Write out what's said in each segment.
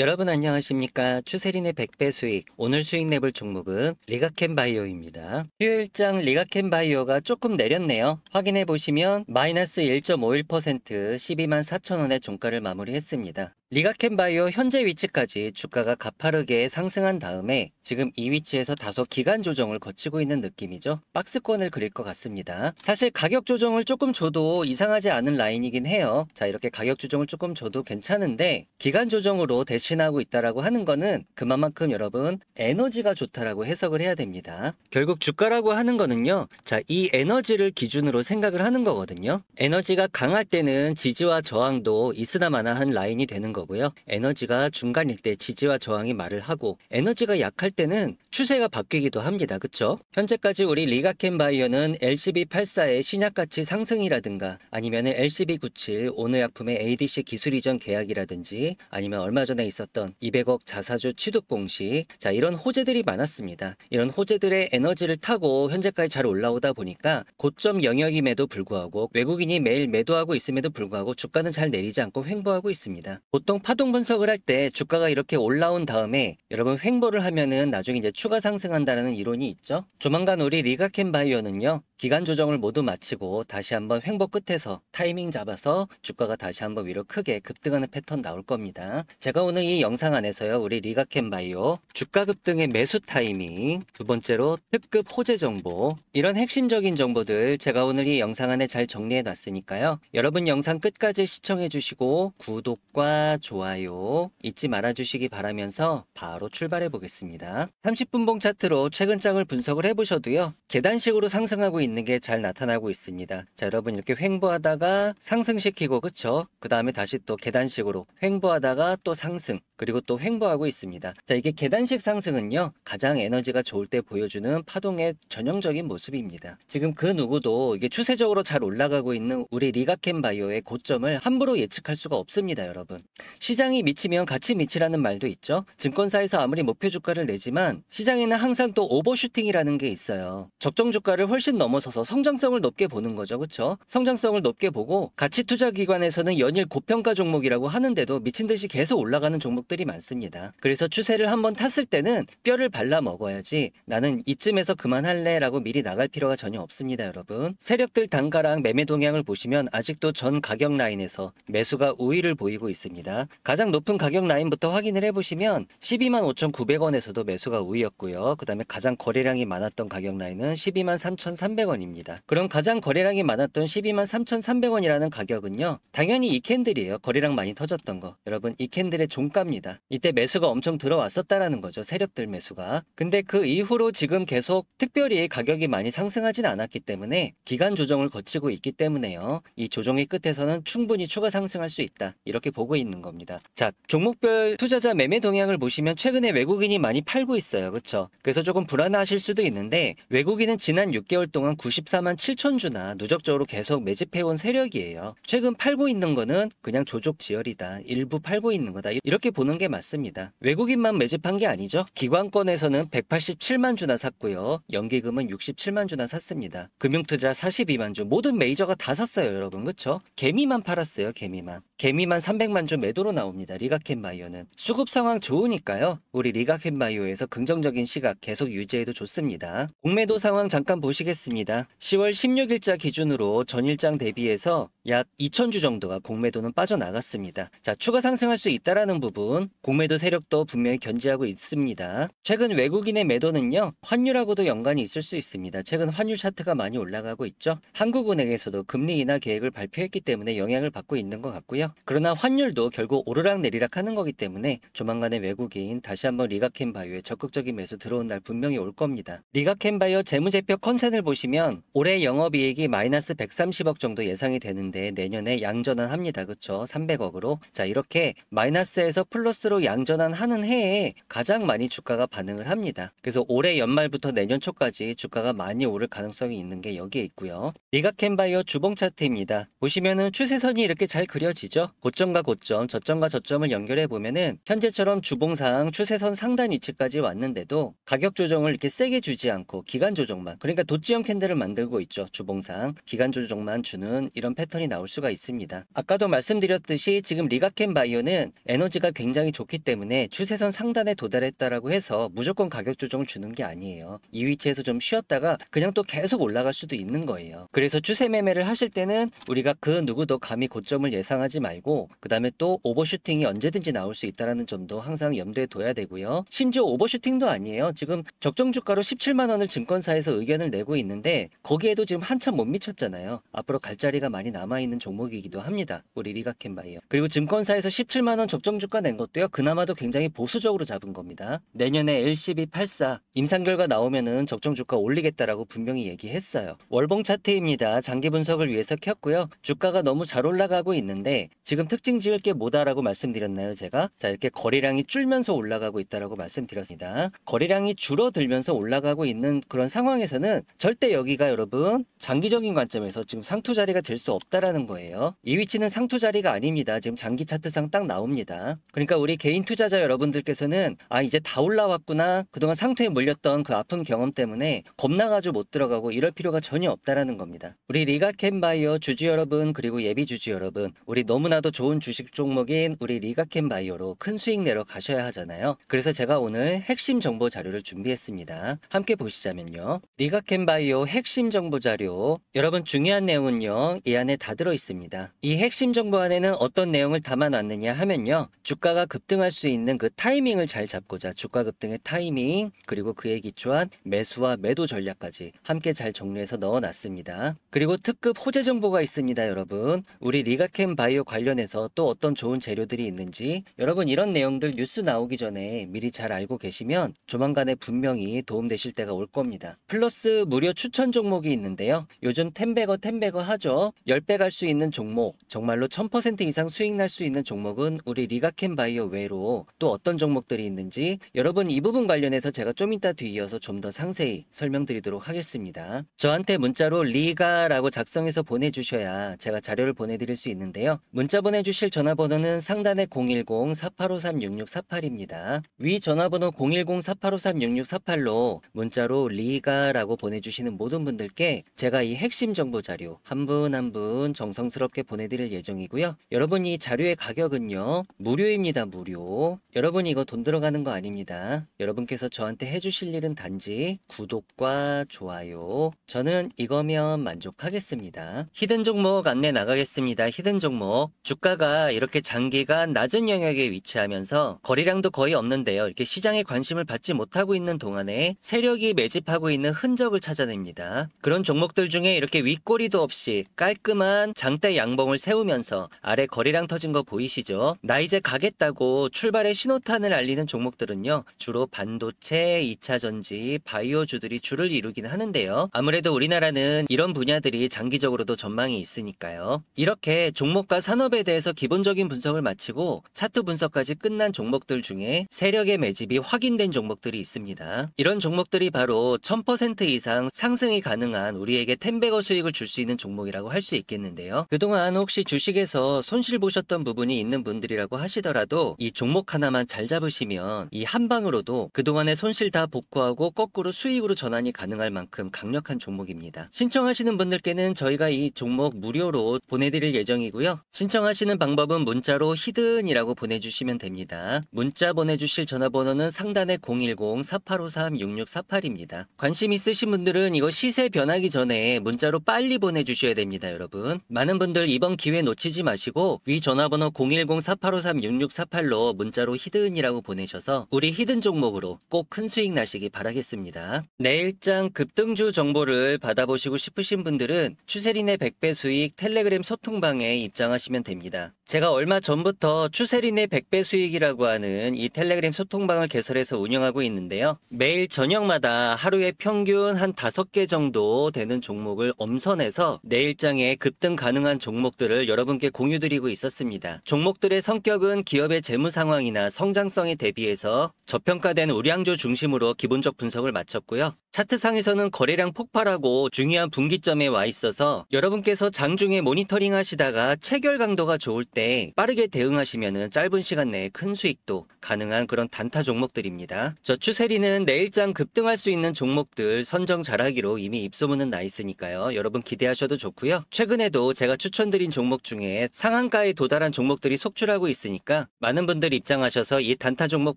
여러분 안녕하십니까 추세린의 100배 수익 오늘 수익 내볼 종목은 리가캔 바이오입니다 휴일장 리가캔 바이오가 조금 내렸네요 확인해 보시면 마이너스 1.51% 124,000원의 종가를 마무리했습니다 리가캔바이오 현재 위치까지 주가가 가파르게 상승한 다음에 지금 이 위치에서 다소 기간 조정을 거치고 있는 느낌이죠. 박스권을 그릴 것 같습니다. 사실 가격 조정을 조금 줘도 이상하지 않은 라인이긴 해요. 자 이렇게 가격 조정을 조금 줘도 괜찮은데 기간 조정으로 대신하고 있다라고 하는 거는 그만큼 여러분 에너지가 좋다라고 해석을 해야 됩니다. 결국 주가라고 하는 거는요. 자 이 에너지를 기준으로 생각을 하는 거거든요. 에너지가 강할 때는 지지와 저항도 있으나마나한 라인이 되는 거 거고요. 에너지가 중간일 때 지지와 저항이 말을 하고 에너지가 약할 때는 추세가 바뀌기도 합니다. 그쵸? 현재까지 우리 리가켄 바이오는 LCB84의 신약가치 상승이라든가 아니면 LCB97 오너약품의 ADC 기술 이전 계약이라든지 아니면 얼마 전에 있었던 200억 자사주 취득 공시 자 이런 호재들이 많았습니다. 이런 호재들의 에너지를 타고 현재까지 잘 올라오다 보니까 고점 영역임에도 불구하고 외국인이 매일 매도하고 있음에도 불구하고 주가는 잘 내리지 않고 횡보하고 있습니다. 보통 파동 분석을 할 때 주가가 이렇게 올라온 다음에 여러분 횡보를 하면은 나중에 이제 추가 상승한다는 이론이 있죠. 조만간 우리 리가캔 바이오는요. 기간 조정을 모두 마치고 다시 한번 횡보 끝에서 타이밍 잡아서 주가가 다시 한번 위로 크게 급등하는 패턴 나올 겁니다. 제가 오늘 이 영상 안에서요. 우리 리가캔 바이오 주가 급등의 매수 타이밍, 두 번째로 특급 호재 정보 이런 핵심적인 정보들 제가 오늘 이 영상 안에 잘 정리해 놨으니까요. 여러분 영상 끝까지 시청해 주시고 구독과 좋아요 잊지 말아주시기 바라면서 바로 출발해 보겠습니다. 30분 봉 차트로 최근 장을 분석을 해보셔도요. 계단식으로 상승하고 있는 게 잘 나타나고 있습니다. 자 여러분 이렇게 횡보하다가 상승시키고 그쵸? 그 다음에 다시 또 계단식으로 횡보하다가 또 상승 그리고 또 횡보하고 있습니다. 자, 이게 계단식 상승은요, 가장 에너지가 좋을 때 보여주는 파동의 전형적인 모습입니다. 지금 그 누구도 이게 추세적으로 잘 올라가고 있는 우리 리가켄 바이오의 고점을 함부로 예측할 수가 없습니다, 여러분. 시장이 미치면 같이 미치라는 말도 있죠. 증권사에서 아무리 목표 주가를 내지만 시장에는 항상 또 오버슈팅이라는 게 있어요. 적정 주가를 훨씬 넘어서서 성장성을 높게 보는 거죠, 그렇죠? 성장성을 높게 보고 가치 투자 기관에서는 연일 고평가 종목이라고 하는데도 미친 듯이 계속 올라가는 종목 종목들이 많습니다. 그래서 추세를 한번 탔을 때는 뼈를 발라 먹어야지 나는 이쯤에서 그만할래 라고 미리 나갈 필요가 전혀 없습니다 여러분. 세력들 단가랑 매매 동향을 보시면 아직도 전 가격 라인에서 매수가 우위를 보이고 있습니다. 가장 높은 가격 라인부터 확인을 해보시면 12만 5,900원에서도 매수가 우위였고요. 그 다음에 가장 거래량이 많았던 가격 라인은 12만 3,300원입니다. 그럼 가장 거래량이 많았던 12만 3,300원이라는 가격은요. 당연히 이 캔들이에요. 거래량 많이 터졌던 거. 여러분 이 캔들의 종값 했습니다. 이때 매수가 엄청 들어왔었다라는 거죠. 세력들 매수가. 근데 그 이후로 지금 계속 특별히 가격이 많이 상승하진 않았기 때문에 기간 조정을 거치고 있기 때문에요. 이 조정의 끝에서는 충분히 추가 상승할 수 있다. 이렇게 보고 있는 겁니다. 자, 종목별 투자자 매매 동향을 보시면 최근에 외국인이 많이 팔고 있어요. 그렇죠? 그래서 조금 불안하실 수도 있는데 외국인은 지난 6개월 동안 94만 7천 주나 누적적으로 계속 매집해온 세력이에요. 최근 팔고 있는 거는 그냥 조족 지열이다. 일부 팔고 있는 거다. 이렇게 보 보는 게 맞습니다. 외국인만 매집한 게 아니죠. 기관권에서는 187만 주나 샀고요. 연기금은 67만 주나 샀습니다. 금융투자 42만 주 모든 메이저가 다 샀어요 여러분 그쵸? 개미만 팔았어요 개미만. 개미만 300만 조 매도로 나옵니다. 리가켄마이오는 수급 상황 좋으니까요. 우리 리가켄마이오에서 긍정적인 시각 계속 유지해도 좋습니다. 공매도 상황 잠깐 보시겠습니다. 10월 16일자 기준으로 전일장 대비해서 약 2,000주 정도가 공매도는 빠져나갔습니다. 자, 추가 상승할 수 있다라는 부분, 공매도 세력도 분명히 견제하고 있습니다. 최근 외국인의 매도는요, 환율하고도 연관이 있을 수 있습니다. 최근 환율 차트가 많이 올라가고 있죠. 한국은행에서도 금리 인하 계획을 발표했기 때문에 영향을 받고 있는 것 같고요. 그러나 환율도 결국 오르락 내리락 하는 거기 때문에 조만간에 외국인 다시 한번 리가캔 바이오에 적극적인 매수 들어온 날 분명히 올 겁니다. 리가캔 바이오 재무제표 컨셉을 보시면 올해 영업이익이 마이너스 130억 정도 예상이 되는데 내년에 양전환합니다. 그쵸? 300억으로. 자 이렇게 마이너스에서 플러스로 양전환하는 해에 가장 많이 주가가 반응을 합니다. 그래서 올해 연말부터 내년 초까지 주가가 많이 오를 가능성이 있는 게 여기에 있고요. 리가캔 바이오 주봉 차트입니다. 보시면은 추세선이 이렇게 잘 그려지죠. 보이죠? 고점과 고점, 저점과 저점을 연결해 보면은 현재처럼 주봉상 추세선 상단 위치까지 왔는데도 가격 조정을 이렇게 세게 주지 않고 기간 조정만 그러니까 도지형 캔들을 만들고 있죠. 주봉상 기간 조정만 주는 이런 패턴이 나올 수가 있습니다. 아까도 말씀드렸듯이 지금 리가캔 바이오는 에너지가 굉장히 좋기 때문에 추세선 상단에 도달했다라고 해서 무조건 가격 조정을 주는 게 아니에요. 이 위치에서 좀 쉬었다가 그냥 또 계속 올라갈 수도 있는 거예요. 그래서 추세 매매를 하실 때는 우리가 그 누구도 감히 고점을 예상하지 말고 그다음에 또 오버슈팅이 언제든지 나올 수있다는 점도 항상 염두에 둬야 되고요. 심지어 오버슈팅도 아니에요. 지금 적정 주가로 17만 원을 증권사에서 의견을 내고 있는데 거기에도 지금 한참 못 미쳤잖아요. 앞으로 갈 자리가 많이 남아 있는 종목이기도 합니다. 우리 리가캔바이어. 그리고 증권사에서 17만 원 적정 주가 낸 것도요. 그나마도 굉장히 보수적으로 잡은 겁니다. 내년에 LCB 84 임상 결과 나오면은 적정 주가 올리겠다라고 분명히 얘기했어요. 월봉 차트입니다. 장기 분석을 위해서 켰고요. 주가가 너무 잘 올라가고 있는데 지금 특징 지을 게 뭐다라고 말씀드렸나요 제가? 자 이렇게 거래량이 줄면서 올라가고 있다라고 말씀드렸습니다. 거래량이 줄어들면서 올라가고 있는 그런 상황에서는 절대 여기가 여러분 장기적인 관점에서 지금 상투 자리가 될 수 없다라는 거예요. 이 위치는 상투 자리가 아닙니다. 지금 장기 차트상 딱 나옵니다. 그러니까 우리 개인 투자자 여러분들께서는 아 이제 다 올라왔구나 그동안 상투에 몰렸던그 아픈 경험 때문에 겁나가지고 못 들어가고 이럴 필요가 전혀 없다라는 겁니다. 우리 리가캔 바이어 주주 여러분 그리고 예비 주주 여러분 우리 너무나 너무나도 좋은 주식 종목인 우리 리가캠 바이오로 큰 수익 내러 가셔야 하잖아요. 그래서 제가 오늘 핵심 정보 자료를 준비했습니다. 함께 보시자면요. 리가캠 바이오 핵심 정보 자료. 여러분 중요한 내용은요. 이 안에 다 들어 있습니다. 이 핵심 정보 안에는 어떤 내용을 담아 놨느냐 하면요. 주가가 급등할 수 있는 그 타이밍을 잘 잡고자 주가 급등의 타이밍 그리고 그에 기초한 매수와 매도 전략까지 함께 잘 정리해서 넣어 놨습니다. 그리고 특급 호재 정보가 있습니다, 여러분. 우리 리가캠 바이오 관련 관련해서 또 어떤 좋은 재료들이 있는지 여러분 이런 내용들 뉴스 나오기 전에 미리 잘 알고 계시면 조만간에 분명히 도움되실 때가 올 겁니다. 플러스 무료 추천 종목이 있는데요. 요즘 텐베거 텐베거 하죠. 10배 갈 수 있는 종목, 정말로 1000% 이상 수익 날 수 있는 종목은 우리 리가캔 바이오 외로 또 어떤 종목들이 있는지 여러분 이 부분 관련해서 제가 좀 이따 뒤이어서 좀 더 상세히 설명드리도록 하겠습니다. 저한테 문자로 리가라고 작성해서 보내주셔야 제가 자료를 보내드릴 수 있는데요. 문자 문자 보내주실 전화번호는 상단의 010-4853-6648입니다. 위 전화번호 010-4853-6648로 문자로 리가라고 보내주시는 모든 분들께 제가 이 핵심 정보 자료 한 분 한 분 정성스럽게 보내드릴 예정이고요. 여러분 이 자료의 가격은요. 무료입니다. 무료. 여러분 이거 돈 들어가는 거 아닙니다. 여러분께서 저한테 해주실 일은 단지 구독과 좋아요. 저는 이거면 만족하겠습니다. 히든 종목 안내 나가겠습니다. 히든 종목 주가가 이렇게 장기간 낮은 영역에 위치하면서 거래량도 거의 없는데요. 이렇게 시장에 관심을 받지 못하고 있는 동안에 세력이 매집하고 있는 흔적을 찾아냅니다. 그런 종목들 중에 이렇게 윗꼬리도 없이 깔끔한 장대 양봉을 세우면서 아래 거래량 터진 거 보이시죠? 나 이제 가겠다고 출발의 신호탄을 알리는 종목들은요. 주로 반도체, 2차전지, 바이오주들이 주를 이루긴 하는데요. 아무래도 우리나라는 이런 분야들이 장기적으로도 전망이 있으니까요. 이렇게 종목과 산업 실업에 대해서 기본적인 분석을 마치고 차트 분석까지 끝난 종목들 중에 세력의 매집이 확인된 종목들이 있습니다. 이런 종목들이 바로 1000% 이상 상승이 가능한 우리에게 텐베거 수익을 줄 수 있는 종목이라고 할 수 있겠는데요. 그동안 혹시 주식에서 손실 보셨던 부분이 있는 분들이라고 하시더라도 이 종목 하나만 잘 잡으시면 이 한 방으로도 그동안의 손실 다 복구하고 거꾸로 수익으로 전환이 가능할 만큼 강력한 종목입니다. 신청하시는 분들께는 저희가 이 종목 무료로 보내드릴 예정이고요. 신청 신청하시는 방법은 문자로 히든이라고 보내주시면 됩니다. 문자 보내주실 전화번호는 상단에 010-4853-6648입니다. 관심 있으신 분들은 이거 시세 변하기 전에 문자로 빨리 보내주셔야 됩니다, 여러분. 많은 분들 이번 기회 놓치지 마시고 위 전화번호 010-4853-6648로 문자로 히든이라고 보내셔서 우리 히든 종목으로 꼭 큰 수익 나시기 바라겠습니다. 내일장 급등주 정보를 받아보시고 싶으신 분들은 추세린의 100배 수익 텔레그램 소통방에 입장하시면 됩니다. 됩니다. 제가 얼마 전부터 추세린의 100배 수익이라고 하는 이 텔레그램 소통방을 개설해서 운영하고 있는데요. 매일 저녁마다 하루에 평균 한 5개 정도 되는 종목을 엄선해서 내 일장에 급등 가능한 종목들을 여러분께 공유드리고 있었습니다. 종목들의 성격은 기업의 재무 상황이나 성장성에 대비해서 저평가된 우량주 중심으로 기본적 분석을 마쳤고요. 차트상에서는 거래량 폭발하고 중요한 분기점에 와 있어서 여러분께서 장중에 모니터링 하시다가 체결 강도가 좋을 때때 빠르게 대응하시면 짧은 시간 내에 큰 수익도 가능한 그런 단타 종목들입니다. 저 추세리는 내일장 급등할 수 있는 종목들 선정 잘하기로 이미 입소문은 나 있으니까요. 여러분 기대하셔도 좋고요. 최근에도 제가 추천드린 종목 중에 상한가에 도달한 종목들이 속출하고 있으니까 많은 분들 입장하셔서 이 단타 종목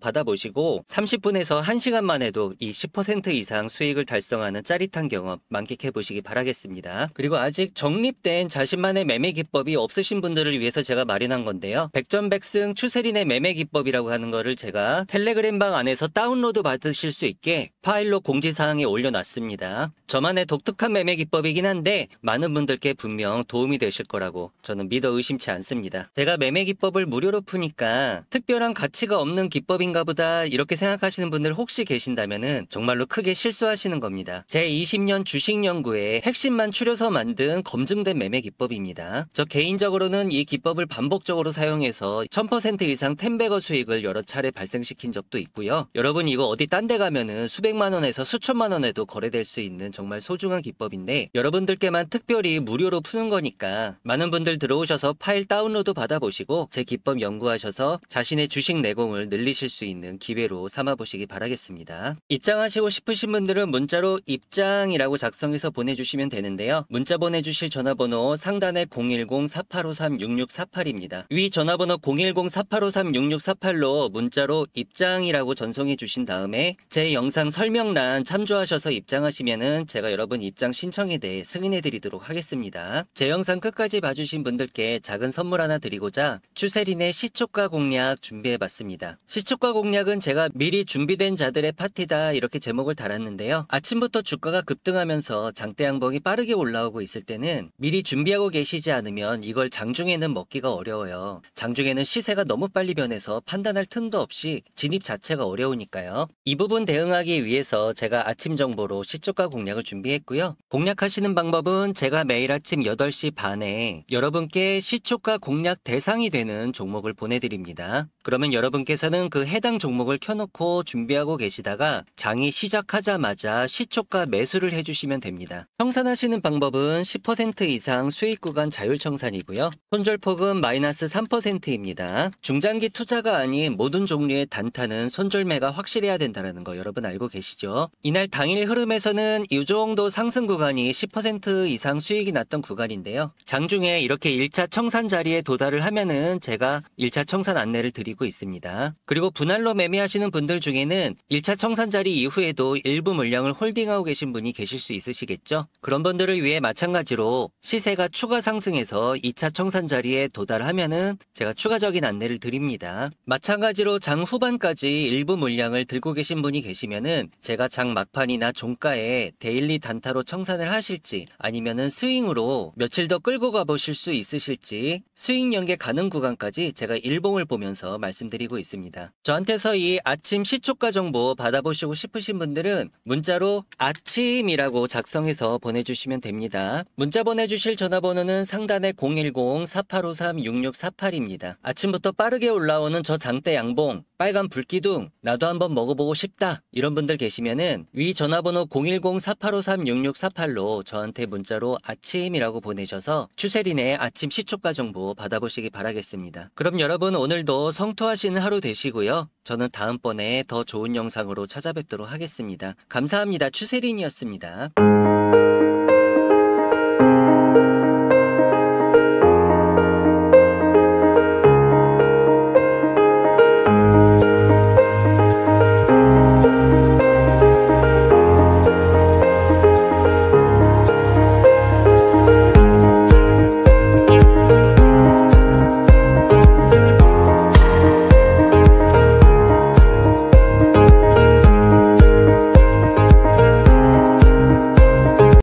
받아보시고 30분에서 1시간만 해도 이 10% 이상 수익을 달성하는 짜릿한 경험 만끽해 보시기 바라겠습니다. 그리고 아직 정립된 자신만의 매매 기법이 없으신 분들을 위해서 제가 마련한 건데요. 백전백승 추세린의 매매 기법이라고 하는 거를 제가 텔레그램방 안에서 다운로드 받으실 수 있게 파일로 공지사항에 올려놨습니다. 저만의 독특한 매매 기법이긴 한데 많은 분들께 분명 도움이 되실 거라고 저는 믿어 의심치 않습니다. 제가 매매 기법을 무료로 푸니까 특별한 가치가 없는 기법인가 보다 이렇게 생각하시는 분들 혹시 계신다면 정말로 크게 실수하시는 겁니다. 제20년 주식연구의 핵심만 추려서 만든 검증된 매매 기법입니다. 저 개인적으로는 이 기법을 반복적으로 사용해서 1000% 이상 텐베거 수익을 여러 차례 발생시킨 적도 있고요. 여러분 이거 어디 딴 데 가면은 수백만 원에서 수천만 원에도 거래될 수 있는 정말 소중한 기법인데 여러분들께만 특별히 무료로 푸는 거니까 많은 분들 들어오셔서 파일 다운로드 받아보시고 제 기법 연구하셔서 자신의 주식 내공을 늘리실 수 있는 기회로 삼아보시기 바라겠습니다. 입장하시고 싶으신 분들은 문자로 입장이라고 작성해서 보내주시면 되는데요. 문자 보내주실 전화번호 상단에 010 4853 6648 4입니다위 전화번호 010-4853-6648로 문자로 입장이라고 전송해 주신 다음에 제 영상 설명란 참조하셔서 입장하시면은 제가 여러분 입장 신청에 대해 승인해 드리도록 하겠습니다. 제 영상 끝까지 봐주신 분들께 작은 선물 하나 드리고자 추세린의 시초가 공략 준비해 봤습니다. 시초가 공략은 제가 미리 준비된 자들의 파티다 이렇게 제목을 달았는데요. 아침부터 주가가 급등하면서 장대 양봉이 빠르게 올라오고 있을 때는 미리 준비하고 계시지 않으면 이걸 장중에는 먹기가 어렵습니다. 어려워요. 장중에는 시세가 너무 빨리 변해서 판단할 틈도 없이 진입 자체가 어려우니까요. 이 부분 대응하기 위해서 제가 아침 정보로 시초가 공략을 준비했고요. 공략하시는 방법은 제가 매일 아침 8시 반에 여러분께 시초가 공략 대상이 되는 종목을 보내드립니다. 그러면 여러분께서는 그 해당 종목을 켜놓고 준비하고 계시다가 장이 시작하자마자 시초가 매수를 해주시면 됩니다. 청산하시는 방법은 10% 이상 수익 구간 자율 청산이고요. 손절폭은 마이너스 3%입니다. 중장기 투자가 아닌 모든 종류의 단타는 손절매가 확실해야 된다는 거 여러분 알고 계시죠? 이날 당일 흐름에서는 이 정도 상승 구간이 10% 이상 수익이 났던 구간인데요. 장중에 이렇게 1차 청산 자리에 도달을 하면은 제가 1차 청산 안내를 드리고 있습니다. 그리고 분할로 매매하시는 분들 중에는 1차 청산 자리 이후에도 일부 물량을 홀딩하고 계신 분이 계실 수 있으시겠죠? 그런 분들을 위해 마찬가지로 시세가 추가 상승해서 2차 청산 자리에 도달 전화 하면은 제가 추가적인 안내를 드립니다. 마찬가지로 장 후반까지 일부 물량을 들고 계신 분이 계시면은 제가 장 막판이나 종가에 데일리 단타로 청산을 하실지 아니면은 스윙으로 며칠 더 끌고 가보실 수 있으실지 스윙 연계 가능 구간까지 제가 일봉을 보면서 말씀드리고 있습니다. 저한테서 이 아침 시초가 정보 받아보시고 싶으신 분들은 문자로 아침이라고 작성해서 보내주시면 됩니다. 문자 보내주실 전화번호는 상단에 010 4853 6648입니다. 아침부터 빠르게 올라오는 저 장대 양봉, 빨간 불기둥, 나도 한번 먹어보고 싶다. 이런 분들 계시면은 위 전화번호 010-4853-6648로 저한테 문자로 아침이라고 보내셔서 추세린의 아침 시초가 정보 받아보시기 바라겠습니다. 그럼 여러분 오늘도 성토하시는 하루 되시고요. 저는 다음번에 더 좋은 영상으로 찾아뵙도록 하겠습니다. 감사합니다. 추세린이었습니다.